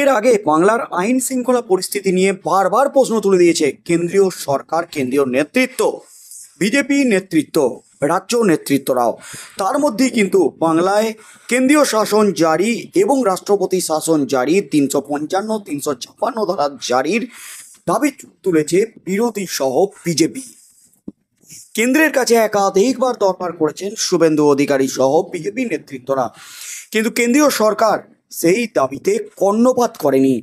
এর আগে বাংলার আইন শৃঙ্খলা পরিস্থিতি নিয়ে বারবার প্রশ্ন তুলে দিয়েছে কেন্দ্রীয় সরকার কেন্দ্রীয় নেতৃত্ব বিজেপি নেতৃত্ব রাজ্য নেতৃত্বরাও তার মধ্যে কিন্তু বাংলায় কেন্দ্রীয় শাসন জারি এবং রাষ্ট্রপতি শাসন জারি তিনশো পঞ্চান্ন তিনশো ছাপ্পান্ন ধারা জারির দাবি তুলেছে বিরোধী সহ বিজেপি কেন্দ্রের কাছে একাধিকবার দরবার করেছেন শুভেন্দু অধিকারী সহ বিজেপি নেতৃত্বরা কিন্তু কেন্দ্রীয় সরকার সেই দাবিতে কর্ণপাত করেনি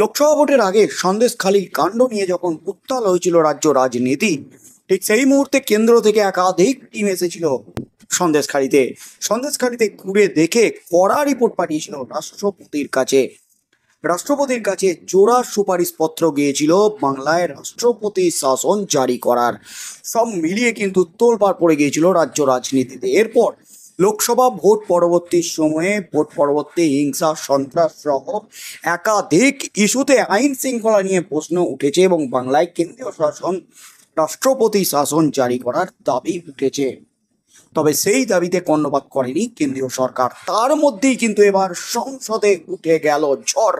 লোকসভা ভোটের আগে সন্দেশখালী কাণ্ড নিয়ে যখন উত্তাল হয়েছিল রাজ্য রাজনীতি ঠিক সেই মুহূর্তে কেন্দ্র থেকে একাধিক টিম এসেছিল সন্দেশখালিতে সন্দেশখালিতে ঘুরে দেখে কড়া রিপোর্ট পাঠিয়েছিল রাষ্ট্রপতির কাছে রাষ্ট্রপতির কাছে জোড়া সুপারিশপত্র গিয়েছিল বাংলায় রাষ্ট্রপতি শাসন জারি করার সব মিলিয়ে কিন্তু তোলপাড় পড়ে গিয়েছিল রাজ্য রাজনীতিতে এরপর লোকসভা ভোট পরবর্তী সময়ে ভোট পরবর্তী হিংসা সন্ত্রাস সহ একাধিক ইস্যুতে আইন শৃঙ্খলা নিয়ে প্রশ্ন উঠেছে এবং বাংলায় কেন্দ্রীয় শাসন রাষ্ট্রপতি শাসন জারি করার দাবি উঠেছে তবে সেই দাবিতে কর্ণপাত করেনি কেন্দ্রীয় সরকার তার মধ্যেই কিন্তু এবার সংসদে উঠে গেল ঝড়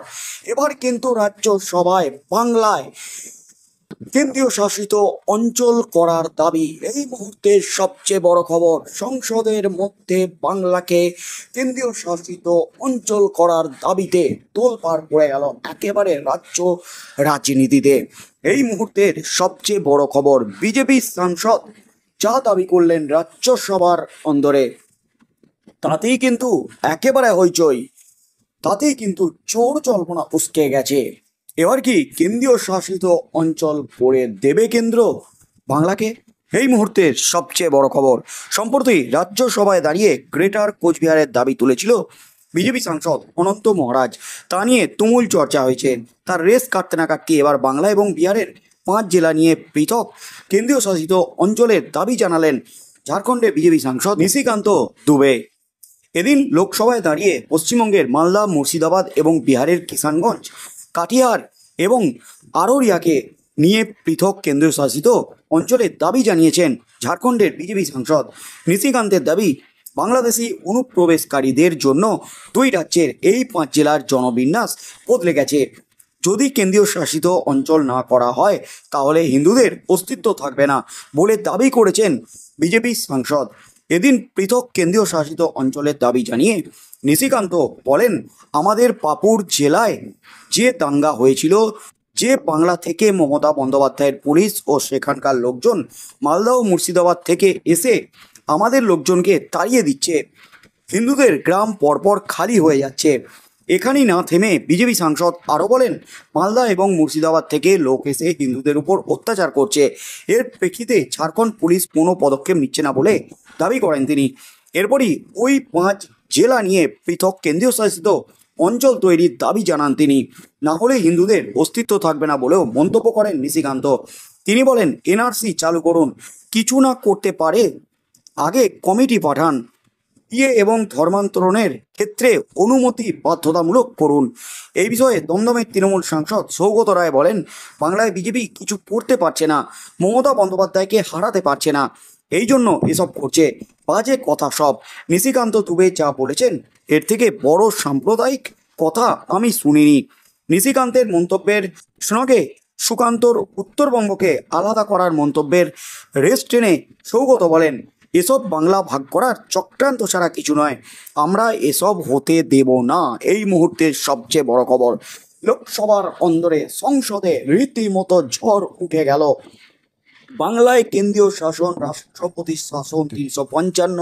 এবার কিন্তু রাজ্যসভায় বাংলায় কেন্দ্রীয় শাসিত অঞ্চল করার দাবি এই মুহূর্তে সবচেয়ে বড় খবর সংসদের মধ্যে বাংলাকে কেন্দ্রীয় শাসিত অঞ্চল করার দাবিতে তোলপাড় পড়ে গেল একেবারে রাজ্য রাজনীতিতে এই মুহূর্তের সবচেয়ে বড় খবর বিজেপি সাংসদ যা দাবি করলেন রাজ্যসভার অন্দরে তাতেই কিন্তু একেবারে হইচই তাতেই কিন্তু চোর জল্পনা উস্কে গেছে এবার কি কেন্দ্রীয় শাসিত অঞ্চল পড়ে দেবে কেন্দ্র বাংলাকে এই মুহূর্তের সবচেয়ে বড় খবর সম্প্রতি রাজ্যসভায় দাঁড়িয়ে গ্রেটার কোচবিহারের দাবি তুলেছিল বিজেপি সাংসদ অনন্ত মহারাজ তা নিয়ে তুমুল চর্চা হয়েছে তার রেস কাটতে না কাটতে এবার বাংলা এবং বিহারের পাঁচ জেলা নিয়ে পৃথক কেন্দ্রীয় শাসিত অঞ্চলের দাবি জানালেন ঝাড়খণ্ডে বিজেপি সাংসদ নিশিকান্ত দুবে এদিন লোকসভায় দাঁড়িয়ে পশ্চিমবঙ্গের মালদা মুর্শিদাবাদ এবং বিহারের কিষানগঞ্জ কাটিহার এবং আরোরিয়াকে নিয়ে পৃথক কেন্দ্রশাসিত অঞ্চলের দাবি জানিয়েছেন ঝাড়খণ্ডের বিজেপি সাংসদ নিশিকান্তের দাবি বাংলাদেশি অনুপ্রবেশকারীদের জন্য দুই রাজ্যের এই পাঁচ জেলার জনবিন্যাস বদলে গেছে যদি কেন্দ্রীয় শাসিত অঞ্চল না করা হয় তাহলে হিন্দুদের অস্তিত্ব থাকবে না বলে দাবি করেছেন বিজেপি সাংসদ এদিন পৃথক কেন্দ্রীয় শাসিত অঞ্চলের দাবি জানিয়ে নিশিকান্ত বলেন আমাদের পাপুর জেলায় যে দাঙ্গা হয়েছিল যে বাংলা থেকে মমতা বন্দ্যোপাধ্যায়ের পুলিশ ও সেখানকার লোকজন মালদা ও মুর্শিদাবাদ থেকে এসে আমাদের লোকজনকে তাড়িয়ে দিচ্ছে হিন্দুদের গ্রাম পরপর খালি হয়ে যাচ্ছে এখানেই না থেমে বিজেপি সাংসদ আরও বলেন মালদা এবং মুর্শিদাবাদ থেকে লোক এসে হিন্দুদের উপর অত্যাচার করছে এর প্রেক্ষিতে ঝাড়খণ্ড পুলিশ কোনো পদক্ষেপ নিচ্ছে না বলে দাবি করেন তিনি এরপরই ওই পাঁচ জেলা নিয়ে পৃথক কেন্দ্রীয় শাসিত অঞ্চল তৈরির দাবি জানান তিনি না হলে হিন্দুদের অস্তিত্ব থাকবে না বলেও মন্তব্য করেন নিশিকান্ত তিনি বলেন এনআরসি চালু করুন কিছু না করতে পারে আগে কমিটি পাঠান বিয়ে এবং ধর্মান্তরণের ক্ষেত্রে অনুমতি বাধ্যতামূলক করুন এই বিষয়ে দমদমের তৃণমূল সাংসদ সৌগত রায় বলেন বাংলায় বিজেপি কিছু করতে পারছে না মমতা বন্দ্যোপাধ্যায়কে হারাতে পারছে না এই জন্য এসব করছে বাজে কথা সব নিশিকান্ত দুবে যা বলেছেন এর থেকে বড় সাম্প্রদায়িক কথা আমি শুনিনি নিশিকান্তের মন্তব্যের সঙ্গে সুকান্তর উত্তরবঙ্গকে আলাদা করার মন্তব্যের রেস্ট টেনে সৌগত বলেন এসব বাংলা ভাগ করার চক্রান্ত ছাড়া কিছু নয় আমরা এসব হতে দেব না এই মুহূর্তের সবচেয়ে বড় খবর লোকসভার অন্দরে সংসদে রীতিমতো ঝড় উঠে গেল বাংলায় কেন্দ্রীয় শাসন রাষ্ট্রপতি শাসন তিনশো পঞ্চান্ন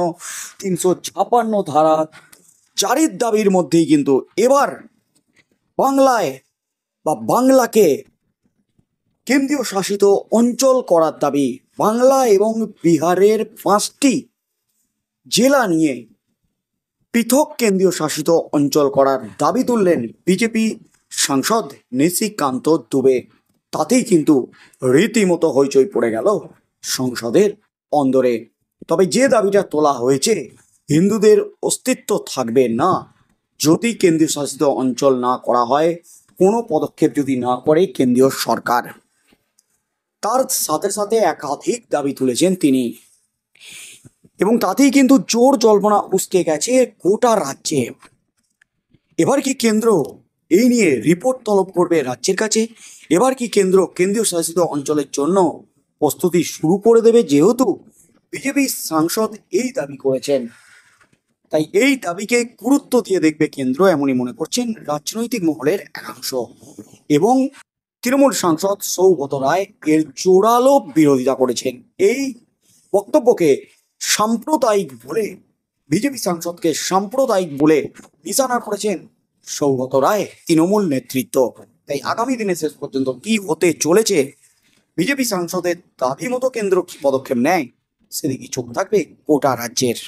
তিনশো ছাপান্ন ধারা চারির দাবির মধ্যেই কিন্তু এবার বাংলায় বা বাংলাকে কেন্দ্রীয় শাসিত অঞ্চল করার দাবি বাংলা এবং বিহারের পাঁচটি জেলা নিয়ে পৃথক কেন্দ্রীয় শাসিত অঞ্চল করার দাবি তুললেন বিজেপি সাংসদ নিশিকান্ত দুবে তাতেই কিন্তু রীতিমতো হইচই পড়ে গেল সংসদের অন্দরে তবে যে দাবিটা তোলা হয়েছে হিন্দুদের অস্তিত্ব থাকবে না যদি কেন্দ্রীয় শাসিত অঞ্চল না করা হয় কোনো পদক্ষেপ যদি না করে কেন্দ্রীয় সরকার তার সাথে সাথে একাধিক দাবি তুলেছেন তিনি এবং তাতেই কিন্তু জোর জল্পনা উসকে গেছে গোটা রাজ্যে এবার কি কেন্দ্র এই নিয়ে রিপোর্ট তলব করবে রাজ্যের কাছে এবার কি কেন্দ্র কেন্দ্রীয় শাসিত অঞ্চলের জন্য প্রস্তুতি শুরু করে দেবে যেহেতু বিজেপি সাংসদ এই দাবি করেছেন তাই এই দাবিকে গুরুত্ব দিয়ে দেখবে কেন্দ্র এমনই মনে করছেন রাজনৈতিক মহলের একাংশ এবং তৃণমূল সাংসদ সৌগত রায় এর জোরালো বিরোধিতা করেছেন এই বক্তব্যকে সাম্প্রদায়িক বলে বিজেপি সাংসদকে সাম্প্রদায়িক বলে নিশানা করেছেন সৌগত রায় তৃণমূল নেতৃত্ব তাই আগামী দিনে শেষ পর্যন্ত কি হতে চলেছে বিজেপি সাংসদের দাবি মতো কেন্দ্র পদক্ষেপ নেয় সেদিকে চোখ থাকবে গোটা রাজ্যের